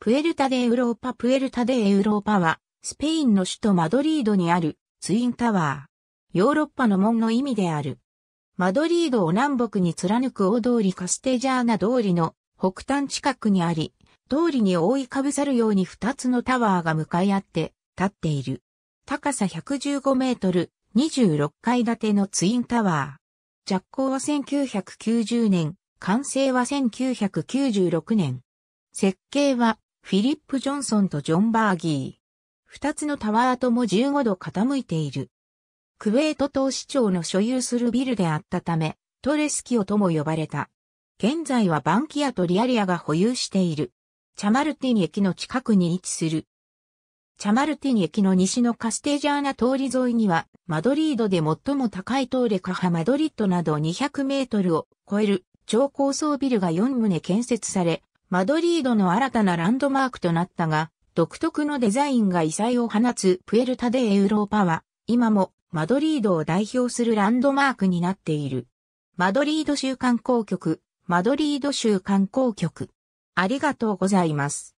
プエルタデ・エウローパプエルタデ・エウローパは、スペインの首都マドリードにあるツインタワー。ヨーロッパの門の意味である。マドリードを南北に貫く大通りカステジャーナ通りの北端近くにあり、通りに覆いかぶさるように2つのタワーが向かい合って立っている。高さ115メートル、26階建てのツインタワー。着工は1990年、完成は1996年。設計はフィリップ・ジョンソンとジョン・バーギー。二つのタワーとも15度傾いている。クウェート島市長の所有するビルであったため、トレスキオとも呼ばれた。現在はバンキアとリアリアが保有している。チャマルティン駅の近くに位置する。チャマルティン駅の西のカステージャーナ通り沿いには、マドリードで最も高いトーレカハマドリッドなど200メートルを超える超高層ビルが4棟建設され、マドリードの新たなランドマークとなったが、独特のデザインが異彩を放つプエルタデエウローパは、今もマドリードを代表するランドマークになっている。マドリード州観光局、マドリード州観光局。ありがとうございます。